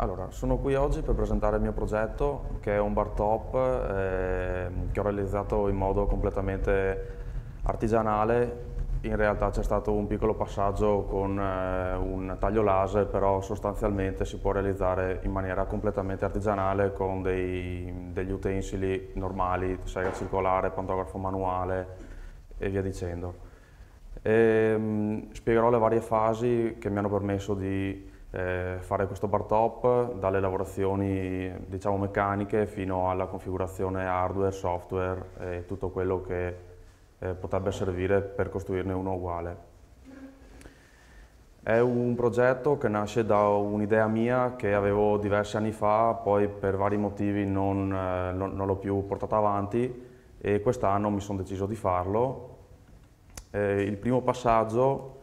Allora, sono qui oggi per presentare il mio progetto che è un bar top eh, che ho realizzato in modo completamente artigianale. In realtà c'è stato un piccolo passaggio con eh, un taglio laser, però sostanzialmente si può realizzare in maniera completamente artigianale con dei, degli utensili normali, sega circolare, pantografo manuale e via dicendo. E, ehm, mh, spiegherò le varie fasi che mi hanno permesso di eh, fare questo bar top dalle lavorazioni diciamo meccaniche fino alla configurazione hardware, software e tutto quello che eh, potrebbe servire per costruirne uno uguale. È un progetto che nasce da un'idea mia che avevo diversi anni fa, poi per vari motivi non, eh, non l'ho più portato avanti e quest'anno mi sono deciso di farlo. Eh, il primo passaggio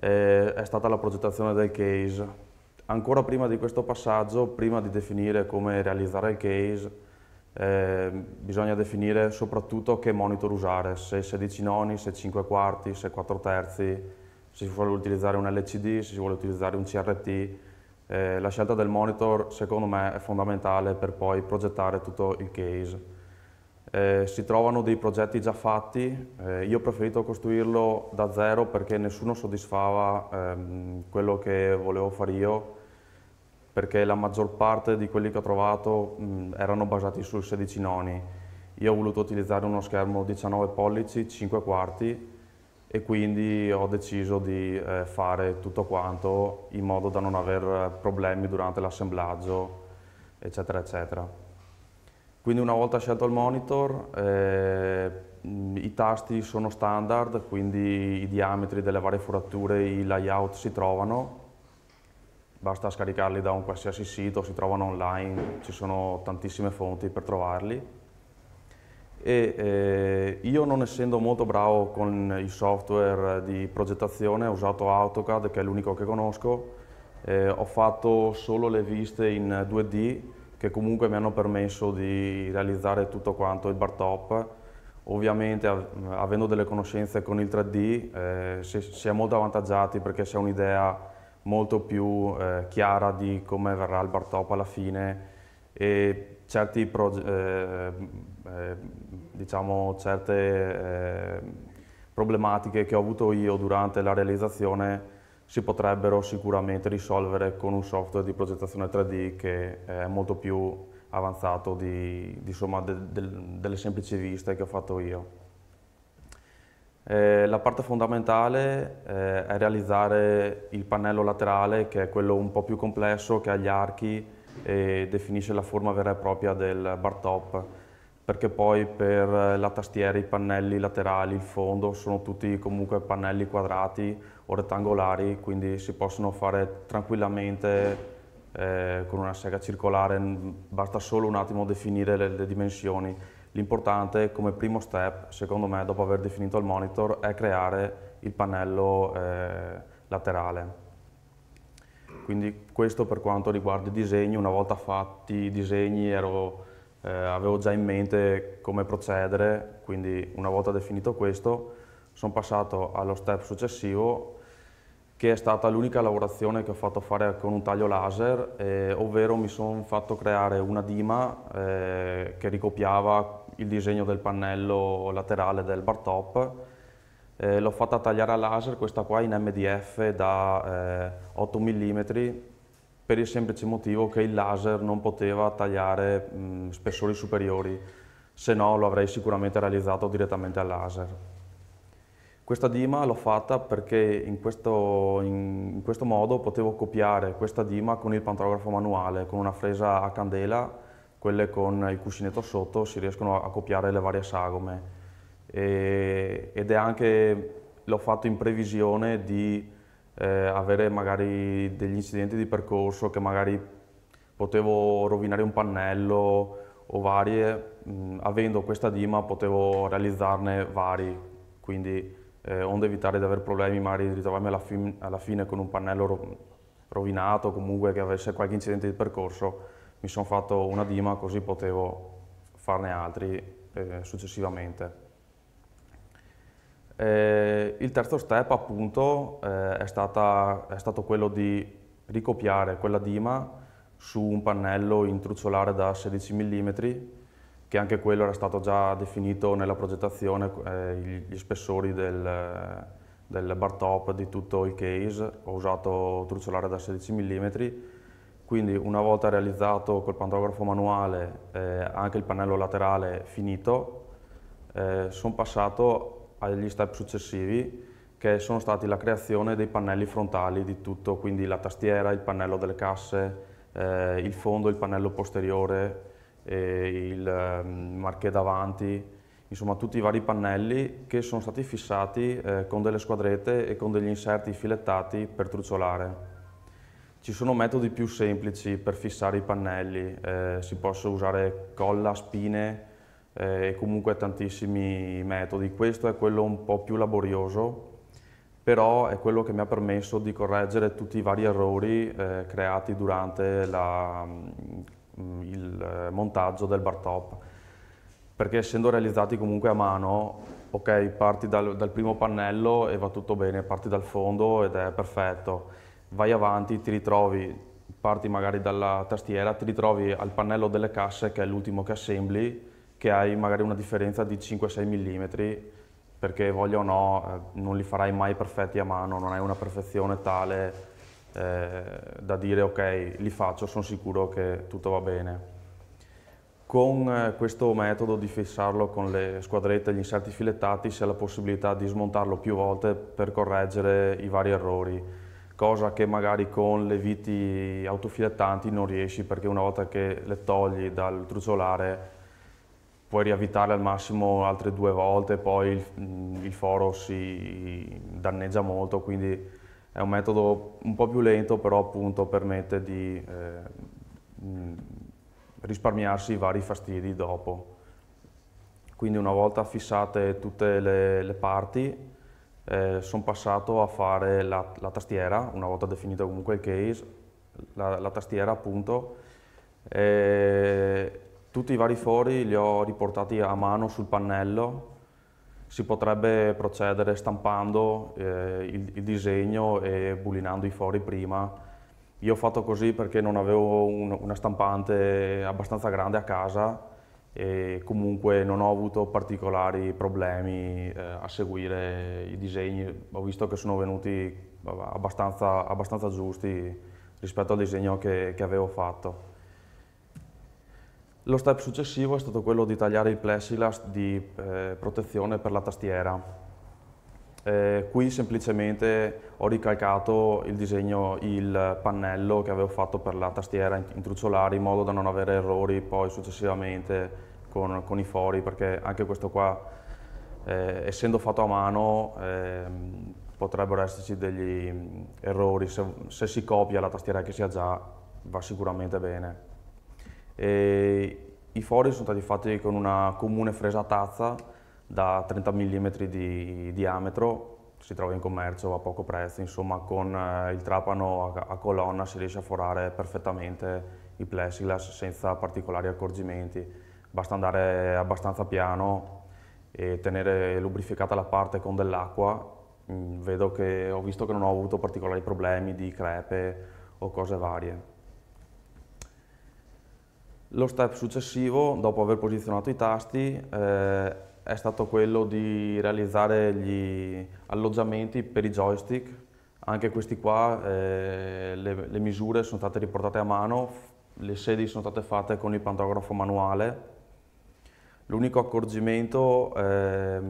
eh, è stata la progettazione del case. Ancora prima di questo passaggio, prima di definire come realizzare il case, eh, bisogna definire soprattutto che monitor usare, se 16 noni, se 5 quarti, se 4 terzi, se si vuole utilizzare un LCD, se si vuole utilizzare un CRT. Eh, la scelta del monitor secondo me è fondamentale per poi progettare tutto il case. Eh, si trovano dei progetti già fatti, eh, io ho preferito costruirlo da zero perché nessuno soddisfava ehm, quello che volevo fare io, perché la maggior parte di quelli che ho trovato mh, erano basati sul 16 noni. Io ho voluto utilizzare uno schermo 19 pollici, 5 quarti e quindi ho deciso di eh, fare tutto quanto in modo da non avere problemi durante l'assemblaggio, eccetera, eccetera. Quindi una volta scelto il monitor, eh, i tasti sono standard, quindi i diametri delle varie furature, i layout si trovano, basta scaricarli da un qualsiasi sito, si trovano online, ci sono tantissime fonti per trovarli. E, eh, io non essendo molto bravo con i software di progettazione, ho usato AutoCAD che è l'unico che conosco, eh, ho fatto solo le viste in 2D che comunque mi hanno permesso di realizzare tutto quanto il bar top. Ovviamente avendo delle conoscenze con il 3D eh, si, si, è molto avvantaggiati perché si ha un'idea molto più eh, chiara di come verrà il bar top alla fine e certi pro, eh, eh, diciamo, certe eh, problematiche che ho avuto io durante la realizzazione si potrebbero sicuramente risolvere con un software di progettazione 3D che è molto più avanzato di, di, insomma, de, de, delle semplici viste che ho fatto io. Eh, la parte fondamentale eh, è realizzare il pannello laterale, che è quello un po' più complesso, che ha gli archi e definisce la forma vera e propria del bar top perché poi per la tastiera, i pannelli laterali, il fondo sono tutti comunque pannelli quadrati o rettangolari, quindi si possono fare tranquillamente eh, con una sega circolare, basta solo un attimo definire le, le dimensioni. L'importante come primo step, secondo me, dopo aver definito il monitor, è creare il pannello eh, laterale. Quindi questo per quanto riguarda i disegni, una volta fatti i disegni ero eh, avevo già in mente come procedere, quindi una volta definito questo sono passato allo step successivo che è stata l'unica lavorazione che ho fatto fare con un taglio laser, eh, ovvero mi sono fatto creare una dima eh, che ricopiava il disegno del pannello laterale del bar top. Eh, L'ho fatta tagliare a laser, questa qua in MDF da 8 eh, mm, per il semplice motivo che il laser non poteva tagliare mh, spessori superiori, se no lo avrei sicuramente realizzato direttamente al laser. Questa dima l'ho fatta perché in questo, in, in questo modo potevo copiare questa dima con il pantografo manuale, con una fresa a candela quelle con il cuscinetto sotto si riescono a copiare le varie sagome e, ed è anche l'ho fatto in previsione di eh, avere magari degli incidenti di percorso che magari potevo rovinare un pannello o varie, mh, avendo questa dima potevo realizzarne vari, quindi eh, onde evitare di avere problemi magari di ritrovarmi alla, fi alla fine con un pannello ro rovinato, comunque che avesse qualche incidente di percorso, mi sono fatto una dima così potevo farne altri eh, successivamente. Eh, il terzo step appunto eh, è, stata, è, stato quello di ricopiare quella dima su un pannello in truciolare da 16 mm che anche quello era stato già definito nella progettazione, eh, gli spessori del, del bar top di tutto il case, ho usato truciolare da 16 mm, quindi una volta realizzato col pantografo manuale eh, anche il pannello laterale finito, eh, sono passato agli step successivi che sono stati la creazione dei pannelli frontali di tutto, quindi la tastiera, il pannello delle casse, eh, il fondo, il pannello posteriore, eh, il eh, marché davanti, insomma tutti i vari pannelli che sono stati fissati eh, con delle squadrette e con degli inserti filettati per truciolare. Ci sono metodi più semplici per fissare i pannelli, eh, si possono usare colla, spine, eh, e comunque tantissimi metodi. Questo è quello un po' più laborioso, però è quello che mi ha permesso di correggere tutti i vari errori eh, creati durante la, mm, il eh, montaggio del bar top perché essendo realizzati comunque a mano, ok, parti dal, dal, primo pannello e va tutto bene, parti dal fondo ed è perfetto, vai avanti, ti ritrovi, parti magari dalla tastiera, ti ritrovi al pannello delle casse che è l'ultimo che assembli che hai magari una differenza di 5-6 mm perché voglia o no eh, non li farai mai perfetti a mano, non hai una perfezione tale eh, da dire ok li faccio, sono sicuro che tutto va bene. Con eh, questo metodo di fissarlo con le squadrette e gli inserti filettati si ha la possibilità di smontarlo più volte per correggere i vari errori, cosa che magari con le viti autofilettanti non riesci perché una volta che le togli dal truciolare puoi riavvitarle al massimo altre due volte, poi il, mm, il, foro si danneggia molto, quindi è un metodo un po' più lento, però appunto permette di eh, mm, risparmiarsi i vari fastidi dopo. Quindi una volta fissate tutte le, le parti, eh, sono passato a fare la, la, tastiera, una volta definito comunque il case, la, la tastiera appunto, eh, tutti i vari fori li ho riportati a mano sul pannello. Si potrebbe procedere stampando eh, il, il, disegno e bullinando i fori prima. Io ho fatto così perché non avevo un, una stampante abbastanza grande a casa e comunque non ho avuto particolari problemi eh, a seguire i disegni. Ho visto che sono venuti abbastanza, abbastanza giusti rispetto al disegno che, che avevo fatto. Lo step successivo è stato quello di tagliare il plexiglass di eh, protezione per la tastiera. Eh, qui semplicemente ho ricalcato il disegno, il pannello che avevo fatto per la tastiera in truciolari in modo da non avere errori poi successivamente con, con i fori perché anche questo qua eh, essendo fatto a mano eh, potrebbero esserci degli mm, errori, se, se si copia la tastiera che si ha già va sicuramente bene. E I fori sono stati fatti con una comune fresa a tazza da 30 mm di diametro, si trova in commercio a poco prezzo, insomma con eh, il trapano a, colonna si riesce a forare perfettamente i plexiglass senza particolari accorgimenti, basta andare abbastanza piano e tenere lubrificata la parte con dell'acqua, mm, vedo che ho visto che non ho avuto particolari problemi di crepe o cose varie. Lo step successivo, dopo aver posizionato i tasti, eh, è stato quello di realizzare gli alloggiamenti per i joystick. Anche questi qua, eh, le, le, misure sono state riportate a mano, le sedi sono state fatte con il pantografo manuale. L'unico accorgimento eh,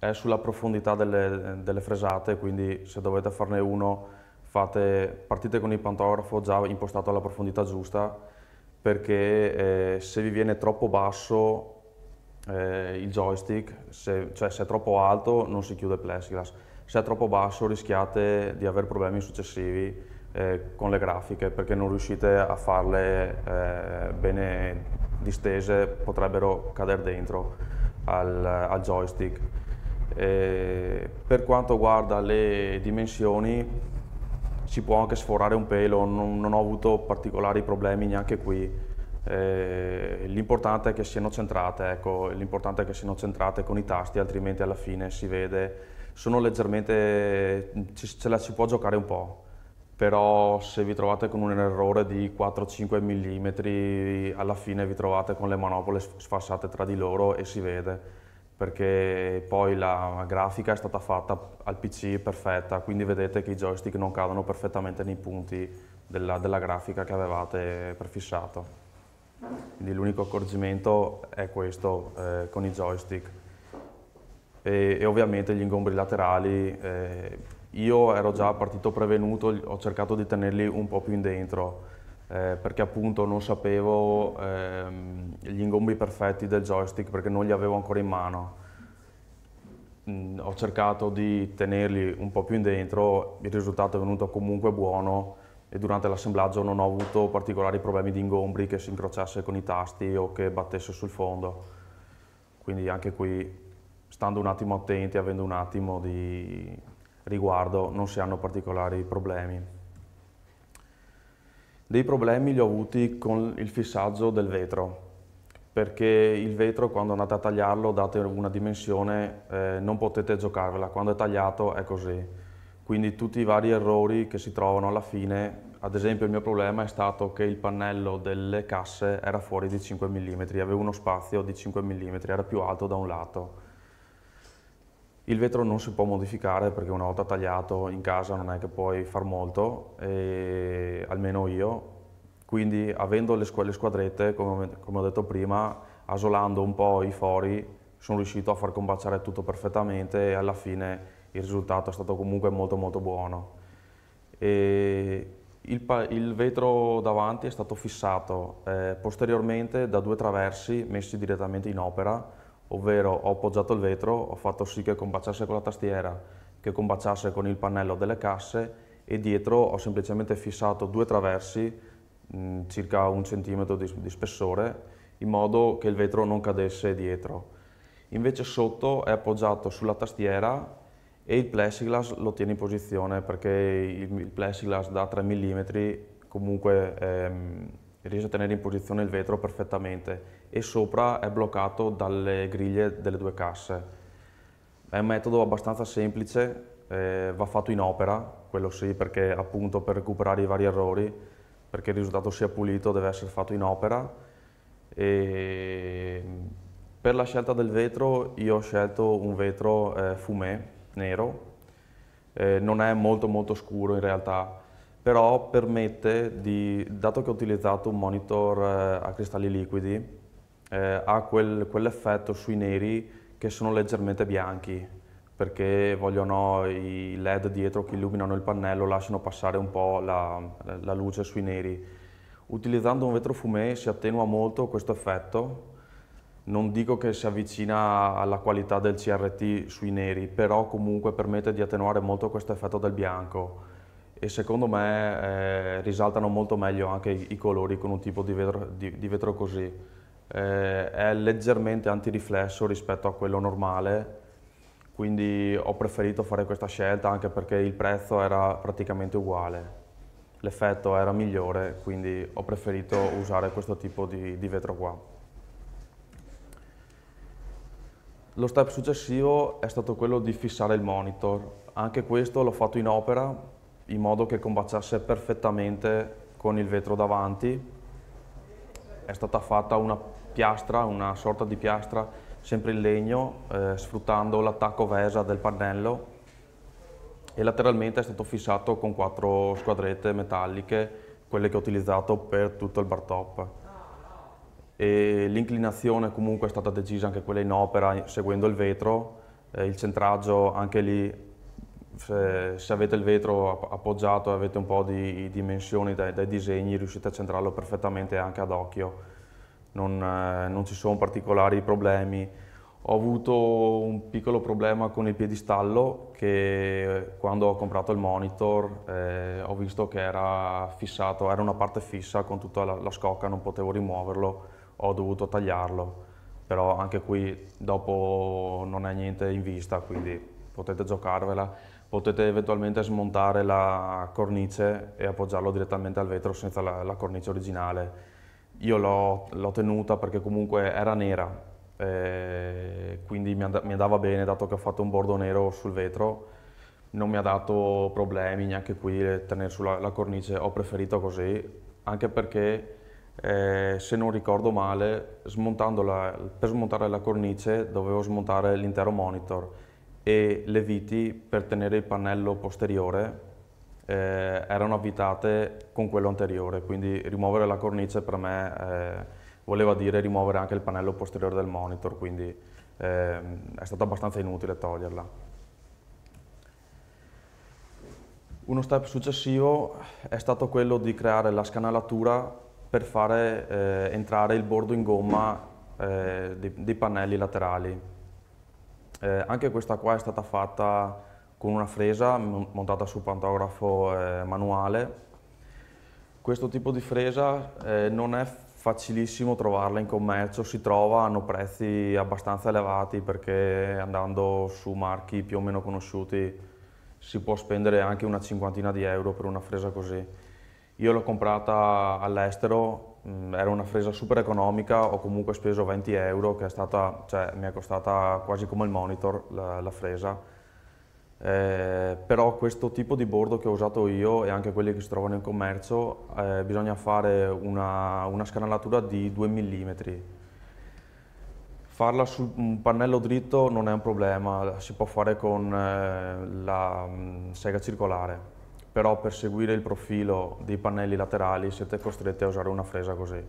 è sulla profondità delle, delle fresate, quindi se dovete farne uno fate, partite con il pantografo già impostato alla profondità giusta perché eh, se vi viene troppo basso eh, il joystick, se, cioè se è troppo alto non si chiude il plexiglass, se è troppo basso rischiate di avere problemi successivi eh, con le grafiche perché non riuscite a farle eh, bene distese, potrebbero cadere dentro al, al joystick. Eh, per quanto riguarda le dimensioni, si può anche sforare un pelo, non, non ho avuto particolari problemi neanche qui. Eh, l'importante è che siano centrate, ecco, l'importante è che siano centrate con i tasti, altrimenti alla fine si vede, sono leggermente, ce la si può giocare un po', però se vi trovate con un errore di 4-5 mm, alla fine vi trovate con le manopole sfassate tra di loro e si vede perché poi la grafica è stata fatta al PC perfetta, quindi vedete che i joystick non cadono perfettamente nei punti della, della grafica che avevate prefissato. Quindi l'unico accorgimento è questo eh, con i joystick. E, e, ovviamente gli ingombri laterali, eh, io ero già partito prevenuto, ho cercato di tenerli un po' più in dentro, eh, perché appunto non sapevo ehm, gli ingombi perfetti del joystick perché non li avevo ancora in mano. Mm, ho cercato di tenerli un po' più indentro, il risultato è venuto comunque buono e durante l'assemblaggio non ho avuto particolari problemi di ingombri che si incrociasse con i tasti o che battesse sul fondo. Quindi anche qui, stando un attimo attenti, avendo un attimo di riguardo, non si hanno particolari problemi. Dei problemi li ho avuti con il fissaggio del vetro, perché il vetro quando andate a tagliarlo date una dimensione, eh, non potete giocarvela, quando è tagliato è così. Quindi tutti i vari errori che si trovano alla fine, ad esempio il mio problema è stato che il pannello delle casse era fuori di 5 mm, aveva uno spazio di 5 mm, era più alto da un lato il vetro non si può modificare perché una volta tagliato in casa non è che puoi far molto, almeno io. Quindi avendo le, squadrette, come, come ho detto prima, asolando un po' i fori, sono riuscito a far combaciare tutto perfettamente e alla fine il risultato è stato comunque molto molto buono. E il, il, vetro davanti è stato fissato eh, posteriormente da due traversi messi direttamente in opera ovvero ho appoggiato il vetro, ho fatto sì che combaciasse con la tastiera, che combaciasse con il pannello delle casse e dietro ho semplicemente fissato due traversi mh, mm, circa un centimetro di, di spessore in modo che il vetro non cadesse dietro. Invece sotto è appoggiato sulla tastiera e il plexiglass lo tiene in posizione perché il plexiglass da 3 mm comunque ehm, riesce a tenere in posizione il vetro perfettamente e sopra è bloccato dalle griglie delle due casse. È un metodo abbastanza semplice, eh, va fatto in opera, quello sì, perché appunto per recuperare i vari errori, perché il risultato sia pulito deve essere fatto in opera. E mm, per la scelta del vetro io ho scelto un vetro eh, fumé nero, eh, non è molto molto scuro in realtà, però permette di, dato che ho utilizzato un monitor eh, a cristalli liquidi, eh, ha quel, quell'effetto sui neri che sono leggermente bianchi, perché vogliono i led dietro che illuminano il pannello lasciano passare un po' la, la luce sui neri. Utilizzando un vetro fumé si attenua molto questo effetto, non dico che si avvicina alla qualità del CRT sui neri, però comunque permette di attenuare molto questo effetto del bianco e secondo me eh, risaltano molto meglio anche i, i colori con un tipo di vetro, di, di vetro così. Eh, è leggermente antiriflesso rispetto a quello normale, quindi ho preferito fare questa scelta anche perché il prezzo era praticamente uguale. L'effetto era migliore, quindi ho preferito usare questo tipo di, di vetro qua. Lo step successivo è stato quello di fissare il monitor. Anche questo l'ho fatto in opera in modo che combaciasse perfettamente con il vetro davanti. È stata fatta una piastra, una sorta di piastra, sempre in legno, eh, sfruttando l'attacco VESA del pannello e lateralmente è stato fissato con quattro squadrette metalliche, quelle che ho utilizzato per tutto il bar top. L'inclinazione comunque è stata decisa anche quella in opera, seguendo il vetro, eh, il centraggio anche lì se, se avete il vetro appoggiato e avete un po' di dimensioni dai, dai disegni riuscite a centrarlo perfettamente anche ad occhio, non, eh, non ci sono particolari problemi. Ho avuto un piccolo problema con il piedistallo che eh, quando ho comprato il monitor eh, ho visto che era fissato, era una parte fissa con tutta la, la scocca, non potevo rimuoverlo, ho dovuto tagliarlo, però anche qui dopo non è niente in vista, quindi potete giocarvela potete eventualmente smontare la cornice e appoggiarlo direttamente al vetro senza la, la cornice originale. Io l'ho tenuta perché comunque era nera, eh, quindi mi, and mi andava bene dato che ho fatto un bordo nero sul vetro, non mi ha dato problemi neanche qui tenere sulla la cornice, ho preferito così, anche perché eh, se non ricordo male, per smontare la cornice dovevo smontare l'intero monitor, e le viti per tenere il pannello posteriore eh, erano avvitate con quello anteriore, quindi rimuovere la cornice per me eh, voleva dire rimuovere anche il pannello posteriore del monitor, quindi eh, è stato abbastanza inutile toglierla. Uno step successivo è stato quello di creare la scanalatura per fare eh, entrare il bordo in gomma eh, dei, dei pannelli laterali. Eh, anche questa qua è stata fatta con una fresa montata sul pantografo eh, manuale. Questo tipo di fresa eh, non è facilissimo trovarla in commercio, si trova, hanno prezzi abbastanza elevati perché andando su marchi più o meno conosciuti si può spendere anche una cinquantina di euro per una fresa così. Io l'ho comprata all'estero Mm, era una fresa super economica, ho comunque speso 20 euro che stata, cioè, mi è costata quasi come il monitor la, la fresa. Eh, però questo tipo di bordo che ho usato io e anche quelli che si trovano in commercio eh, bisogna fare una, una scanalatura di 2 mm. Farla su un pannello dritto non è un problema, si può fare con eh, la mh, mm, sega circolare però per seguire il profilo dei pannelli laterali siete costretti a usare una fresa così.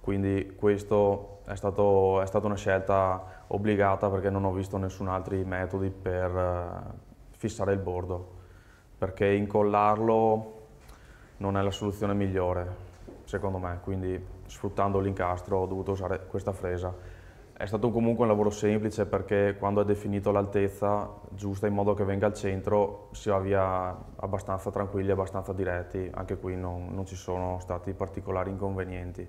Quindi questa è, stato, è stata una scelta obbligata perché non ho visto nessun altro metodo per eh, fissare il bordo, perché incollarlo non è la soluzione migliore, secondo me, quindi sfruttando l'incastro ho dovuto usare questa fresa è stato comunque un lavoro semplice perché quando è definito l'altezza giusta in modo che venga al centro si va via abbastanza tranquilli, abbastanza diretti, anche qui non, non ci sono stati particolari inconvenienti.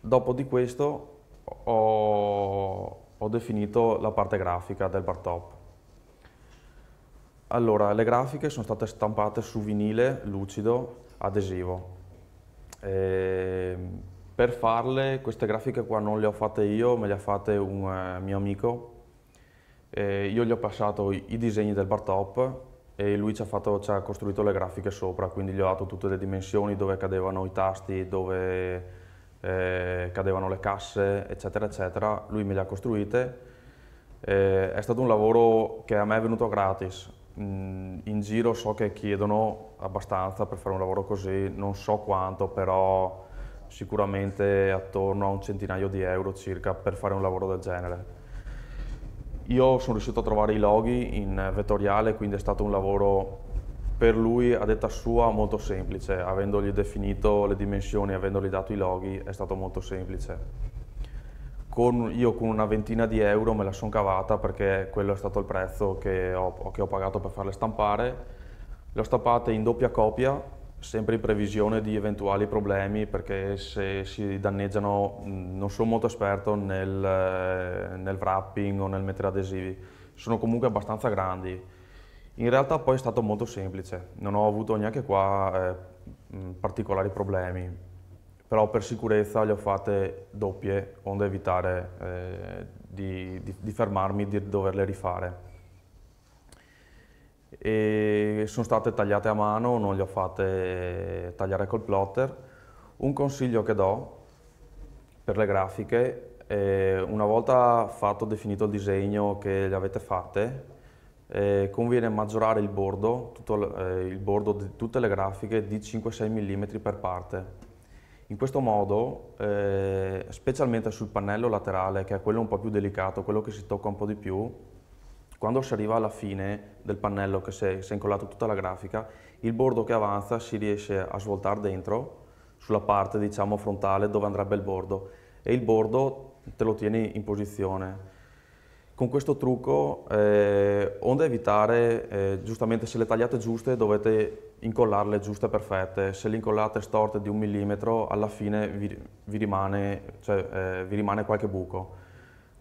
Dopo di questo ho, ho definito la parte grafica del bar top. Allora, le grafiche sono state stampate su vinile lucido adesivo. E ehm, per farle, queste grafiche qua non le ho fatte io, me le ha fatte un eh, mio amico. E io gli ho passato i, i disegni del bar top e lui ci ha, fatto, ci ha, costruito le grafiche sopra, quindi gli ho dato tutte le dimensioni, dove cadevano i tasti, dove eh, cadevano le casse, eccetera, eccetera. Lui me le ha costruite. Eh, è stato un lavoro che a me è venuto gratis. Mm, in giro so che chiedono abbastanza per fare un lavoro così, non so quanto, però sicuramente attorno a un centinaio di euro circa per fare un lavoro del genere. Io sono riuscito a trovare i loghi in vettoriale, quindi è stato un lavoro per lui, a detta sua, molto semplice. Avendogli definito le dimensioni, avendogli dato i loghi, è stato molto semplice. Con, io con una ventina di euro me la sono cavata perché quello è stato il prezzo che ho, che ho pagato per farle stampare. Le ho stampate in doppia copia sempre in previsione di eventuali problemi perché se si danneggiano non sono molto esperto nel, eh, nel wrapping o nel mettere adesivi, sono comunque abbastanza grandi. In realtà poi è stato molto semplice, non ho avuto neanche qua eh, particolari problemi, però per sicurezza le ho fatte doppie onde evitare eh, di, di, di fermarmi e di doverle rifare e sono state tagliate a mano, non le ho fatte tagliare col plotter. Un consiglio che do per le grafiche, una volta fatto definito il disegno che le avete fatte, eh, conviene maggiorare il bordo, tutto, eh, il bordo di tutte le grafiche di 5-6 mm per parte. In questo modo, eh, specialmente sul pannello laterale, che è quello un po' più delicato, quello che si tocca un po' di più, quando si arriva alla fine del pannello che si è, si è incollato tutta la grafica, il bordo che avanza si riesce a svoltare dentro, sulla parte diciamo frontale dove andrebbe il bordo, e il bordo te lo tieni in posizione. Con questo trucco, eh, onde evitare, eh, giustamente se le tagliate giuste dovete incollarle giuste perfette, se le incollate storte di un millimetro alla fine vi, vi, rimane, cioè, eh, vi rimane qualche buco.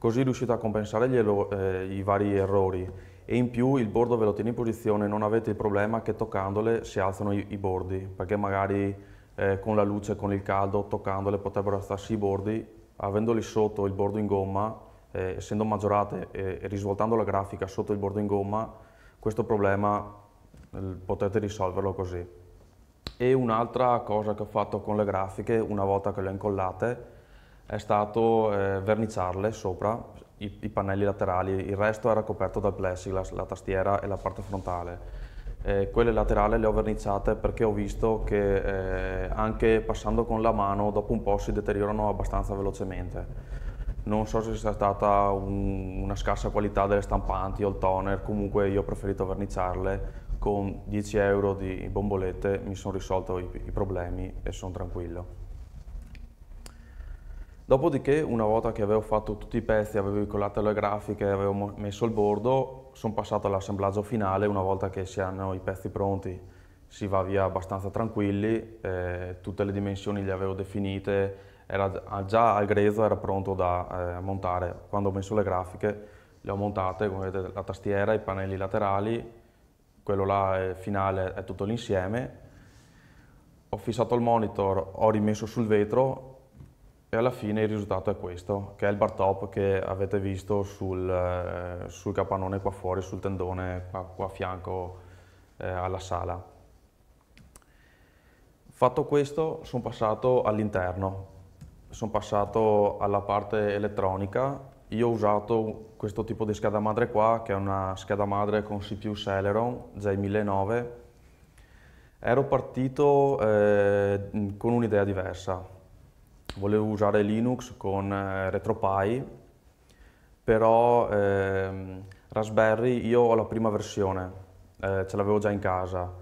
Così riuscite a compensare eh, i vari errori e in più il bordo ve lo tiene in posizione, non avete il problema che toccandole si alzano i, i bordi, perché magari eh, con la luce, con il caldo, toccandole potrebbero alzarsi i bordi, avendoli sotto il bordo in gomma, eh, essendo maggiorate eh, e risvoltando la grafica sotto il bordo in gomma, questo problema eh, potete risolverlo così. E un'altra cosa che ho fatto con le grafiche, una volta che le ho incollate, è stato eh, verniciarle sopra i, i, pannelli laterali, il resto era coperto dal plexiglass, la tastiera e la parte frontale. Eh, quelle laterali le ho verniciate perché ho visto che eh, anche passando con la mano dopo un po' si deteriorano abbastanza velocemente. Non so se sia stata un, una scarsa qualità delle stampanti o il toner, comunque io ho preferito verniciarle. Con 10 euro di bombolette mi sono risolto i, i problemi e sono tranquillo. Dopodiché, una volta che avevo fatto tutti i pezzi, avevo collato le grafiche, avevo messo il bordo, sono passato all'assemblaggio finale, una volta che si hanno i pezzi pronti si va via abbastanza tranquilli, eh, tutte le dimensioni le avevo definite, era ah, già al grezzo era pronto da eh, montare. Quando ho messo le grafiche le ho montate, come vedete la tastiera, i pannelli laterali, quello là è finale è tutto l'insieme. Ho fissato il monitor, ho rimesso sul vetro e alla fine il risultato è questo, che è il bar top che avete visto sul, eh, sul capannone qua fuori, sul tendone qua, qua a fianco eh, alla sala. Fatto questo sono passato all'interno, sono passato alla parte elettronica, io ho usato questo tipo di scheda madre qua, che è una scheda madre con CPU Celeron J1009, ero partito eh, con un'idea diversa, volevo usare Linux con eh, RetroPie, però eh, Raspberry io ho la prima versione, eh, ce l'avevo già in casa.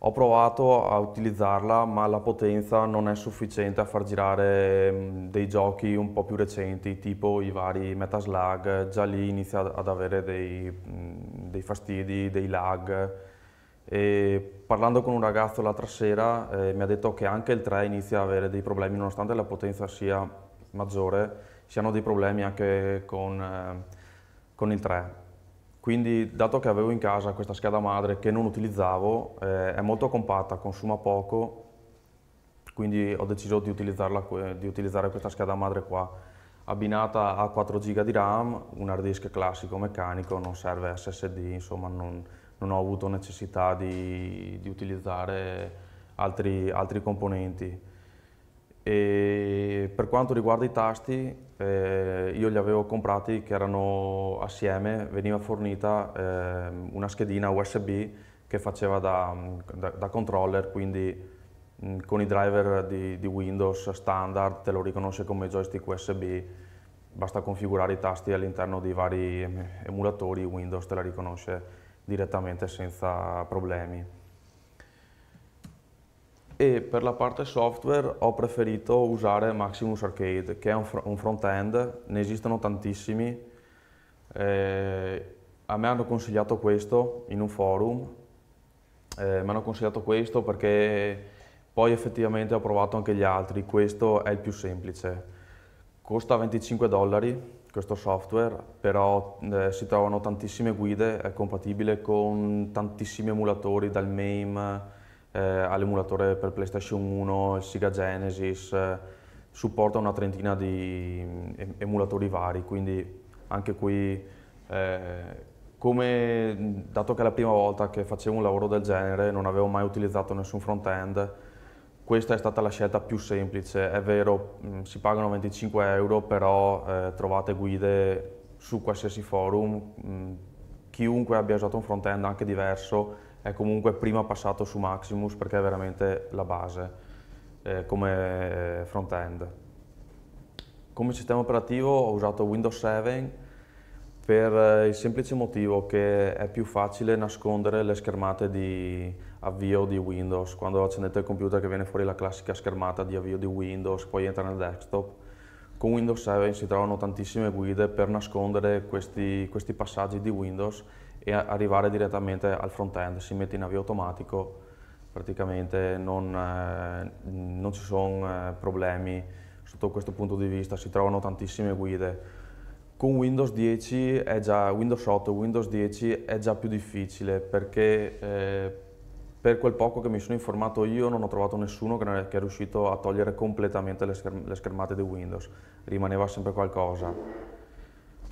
Ho provato a utilizzarla, ma la potenza non è sufficiente a far girare ehm, dei giochi un po' più recenti, tipo i vari Metaslag, già lì inizia ad avere dei, mm, dei fastidi, dei lag, e parlando con un ragazzo l'altra sera eh, mi ha detto che anche il 3 inizia ad avere dei problemi, nonostante la potenza sia maggiore, si hanno dei problemi anche con, eh, con il 3. Quindi, dato che avevo in casa questa scheda madre che non utilizzavo, eh, è molto compatta, consuma poco, quindi ho deciso di, di utilizzare questa scheda madre qua, abbinata a 4 GB di RAM, un hard disk classico meccanico, non serve SSD, insomma non, non ho avuto necessità di, di utilizzare altri, altri componenti. E per quanto riguarda i tasti, eh, io li avevo comprati che erano assieme, veniva fornita eh, una schedina USB che faceva da, da, da controller, quindi mh, con i driver di, di, Windows standard te lo riconosce come joystick USB, basta configurare i tasti all'interno di vari ehm, emulatori, Windows te la riconosce direttamente senza problemi. E per la parte software ho preferito usare Maximus Arcade, che è un, front-end, ne esistono tantissimi. Eh, a me hanno consigliato questo in un forum, eh, mi hanno consigliato questo perché poi effettivamente ho provato anche gli altri, questo è il più semplice. Costa 25 dollari, questo software, però eh, si trovano tantissime guide, è compatibile con tantissimi emulatori, dal MAME eh, all'emulatore per PlayStation 1, il Sega Genesis, eh, supporta una trentina di emulatori vari, quindi anche qui, eh, come, dato che è la prima volta che facevo un lavoro del genere, non avevo mai utilizzato nessun front-end, questa è stata la scelta più semplice, è vero, mm, si pagano 25 euro, però eh, trovate guide su qualsiasi forum, mm, chiunque abbia usato un front-end anche diverso è comunque prima passato su Maximus perché è veramente la base eh, come front-end. Come sistema operativo ho usato Windows 7 per eh, il semplice motivo che è più facile nascondere le schermate di avvio di Windows. Quando accendete il computer che viene fuori la classica schermata di avvio di Windows, poi entra nel desktop. Con Windows 7 si trovano tantissime guide per nascondere questi, questi passaggi di Windows e arrivare direttamente al front-end. Si mette in avvio automatico, praticamente non, eh, non ci sono eh, problemi sotto questo punto di vista. Si trovano tantissime guide con Windows 10 è già, Windows 8, Windows 10 è già più difficile perché eh, per quel poco che mi sono informato io non ho trovato nessuno che, è, che è riuscito a togliere completamente le, scherm le, schermate di Windows, rimaneva sempre qualcosa.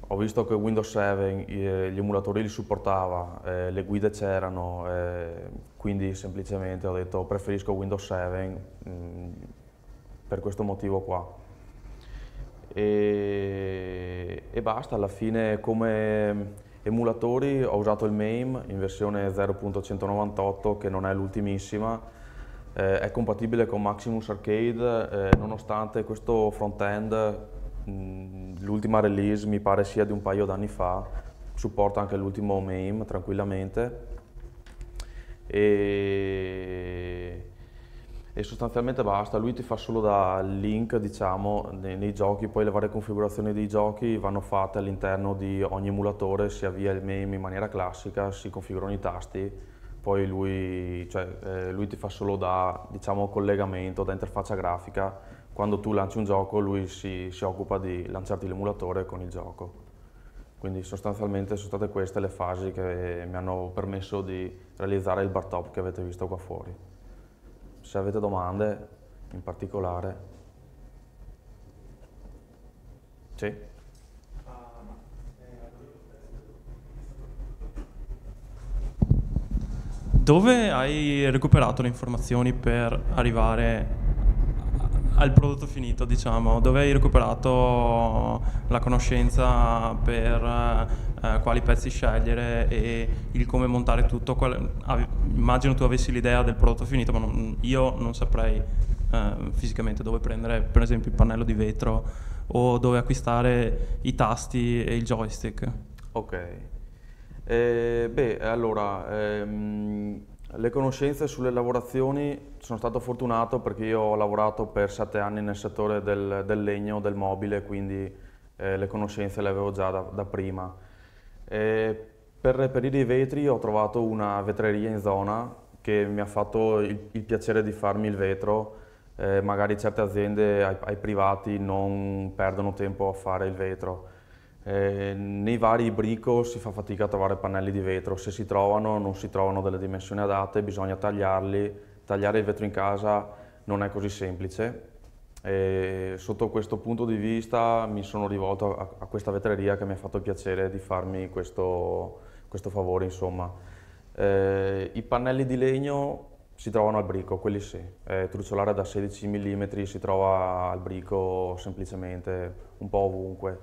Ho visto che Windows 7 eh, gli emulatori li supportava, eh, le guide c'erano, eh, quindi semplicemente ho detto preferisco Windows 7 mh, mm, per questo motivo qua e, e basta, alla fine come emulatori ho usato il MAME in versione 0.198 che non è l'ultimissima, eh, è compatibile con Maximus Arcade eh, nonostante questo front-end, l'ultima release mi pare sia di un paio d'anni fa, supporta anche l'ultimo MAME tranquillamente. E e sostanzialmente basta, lui ti fa solo da link diciamo nei, nei giochi, poi le varie configurazioni dei giochi vanno fatte all'interno di ogni emulatore, si avvia il MAME in maniera classica, si configurano i tasti, poi lui, cioè, eh, lui ti fa solo da diciamo, collegamento, da interfaccia grafica, quando tu lanci un gioco lui si, si occupa di lanciarti l'emulatore con il gioco. Quindi sostanzialmente sono state queste le fasi che mi hanno permesso di realizzare il bar top che avete visto qua fuori se avete domande in particolare. Sì. Dove hai recuperato le informazioni per arrivare al prodotto finito, diciamo? Dove hai recuperato la conoscenza per eh, eh, quali pezzi scegliere e il come montare tutto. Qual... Ah, immagino tu avessi l'idea del prodotto finito, ma non, io non saprei eh, fisicamente dove prendere, per esempio, il pannello di vetro o dove acquistare i tasti e il joystick. Ok. Eh, beh, allora, ehm, le conoscenze sulle lavorazioni sono stato fortunato perché io ho lavorato per sette anni nel settore del, del legno, del mobile, quindi eh, le conoscenze le avevo già da, da prima. E per reperire i vetri ho trovato una vetreria in zona che mi ha fatto il, il piacere di farmi il vetro. Eh, magari certe aziende ai, ai, privati non perdono tempo a fare il vetro. Eh, nei vari brico si fa fatica a trovare pannelli di vetro, se si trovano non si trovano delle dimensioni adatte, bisogna tagliarli, tagliare il vetro in casa non è così semplice e sotto questo punto di vista mi sono rivolto a, a questa vetreria che mi ha fatto piacere di farmi questo, questo favore. Eh, I pannelli di legno si trovano al brico, quelli sì. Eh, truciolare da 16 mm si trova al brico semplicemente un po' ovunque.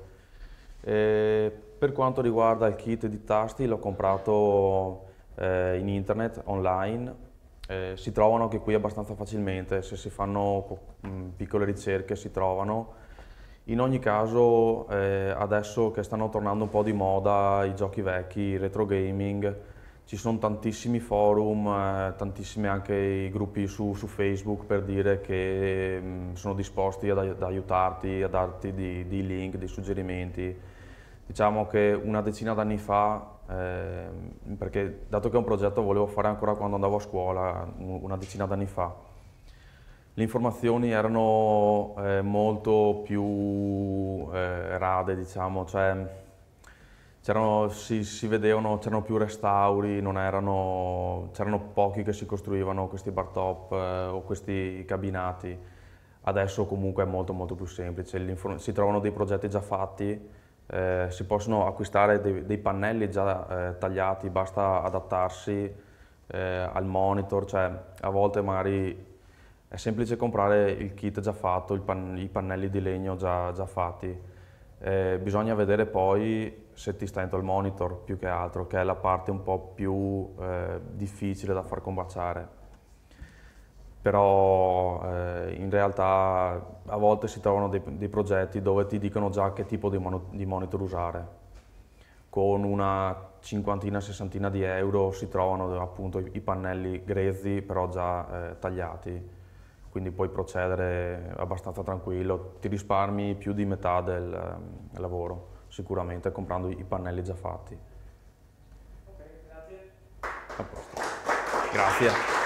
Eh, per quanto riguarda il kit di tasti l'ho comprato eh, in internet, online, eh, si trovano anche qui abbastanza facilmente, se si fanno mh, mm, piccole ricerche si trovano. In ogni caso eh, adesso che stanno tornando un po' di moda i giochi vecchi, il retro gaming, ci sono tantissimi forum, eh, tantissimi anche i gruppi su, su Facebook per dire che mh, mm, sono disposti ad, ad, aiutarti, a darti dei link, dei suggerimenti. Diciamo che una decina d'anni fa Ehm, perché dato che è un progetto volevo fare ancora quando andavo a scuola, una decina d'anni fa, le informazioni erano eh, molto più eh, rade, diciamo, cioè c'erano, si, si, vedevano, c'erano più restauri, c'erano pochi che si costruivano questi bar top eh, o questi cabinati. Adesso comunque è molto molto più semplice, si trovano dei progetti già fatti, eh, si possono acquistare dei, dei pannelli già eh, tagliati, basta adattarsi eh, al monitor, cioè a volte magari è semplice comprare il kit già fatto, pan, i pannelli di legno già, già fatti. Eh, bisogna vedere poi se ti stento il monitor più che altro, che è la parte un po' più eh, difficile da far combaciare però eh, in realtà a volte si trovano dei, dei, progetti dove ti dicono già che tipo di, mono, di monitor usare. Con una cinquantina, sessantina di euro si trovano appunto i, i pannelli grezzi però già eh, tagliati, quindi puoi procedere abbastanza tranquillo, ti risparmi più di metà del eh, lavoro sicuramente comprando i pannelli già fatti. Ok, grazie. Grazie.